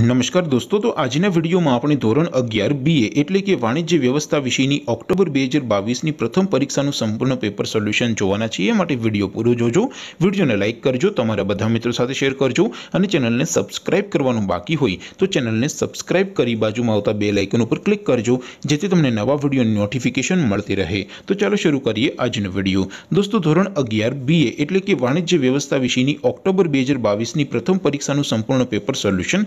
નમસ્કાર દોસ્તો તો આજના વિડીયોમાં આપણે ધોરણ અગિયાર બી એ એટલે કે વાણિજ્ય વ્યવસ્થા વિષયની ઓક્ટોબર બે હજાર બાવીસની પ્રથમ પરીક્ષાનું સંપૂર્ણ પેપર સોલ્યુશન જોવાના છીએ એ માટે વિડીયો પૂરો જોજો વિડીયોને લાઇક કરજો તમારા બધા મિત્રો સાથે શેર કરજો અને ચેનલને સબસ્ક્રાઇબ કરવાનું બાકી હોય તો ચેનલને સબસ્ક્રાઇબ કરી બાજુમાં આવતા બે લાઇકન ઉપર ક્લિક કરજો જેથી તમને નવા વિડીયોની નોટિફિકેશન મળતી રહે તો ચાલો શરૂ કરીએ આજનો વિડીયો દોસ્તો ધોરણ અગિયાર બીએ એટલે કે વાણિજ્ય વ્યવસ્થા વિષયની ઓક્ટોબર બે હજાર બાવીસની પ્રથમ પરીક્ષાનું સંપૂર્ણ પેપર સોલ્યુશન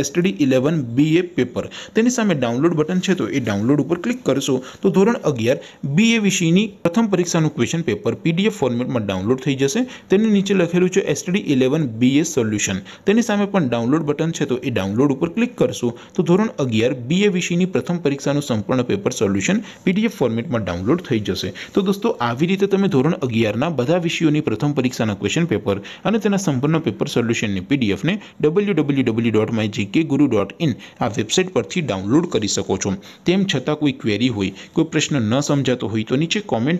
એસટીડી ઇલેવન એ પેપર તેની સામે ડાઉનલોડ બટન છે તો એ ડાઉનલોડ ઉપર ક્લિક કરશો તો ધોરણ અગિયાર બી એ વિષયની પ્રથમ પરીક્ષાનું ક્વેશ્ચન પેપર પીડીએફ ફોર્મેટમાં ડાઉનલોડ થઈ જશે તેની નીચે લખેલું છે એસટીડી ઇલેવન બીએસ સોલ્યુશન તેની સામે પણ ડાઉનલોડ બટન છે તો એ ડાઉનલોડ ઉપર ક્લિક કરશો તો ધોરણ અગિયાર બીએ વિષયની પ્રથમ પરીક્ષાનું સંપૂર્ણ પેપર સોલ્યુશન પીડીએફ ફોર્મેટમાં ડાઉનલોડ થઈ જશે તો દોસ્તો આવી રીતે તમે ધોરણ અગિયારના બધા વિષયોની પ્રથમ પરીક્ષાના ક્વેશ્ચન પેપર અને તેના સંપૂર્ણ પેપર સોલ્યુશનની પીડીએફને W W W dot my GK guru dot in આ વેબસાઇટ પરથી ડાઉનલોડ કરી શકો છો તેમ છતાં કોઈ ક્વેરી હોય કોઈ પ્રશ્ન ન સમજાતો હોય તો નીચે કોમેન્ટ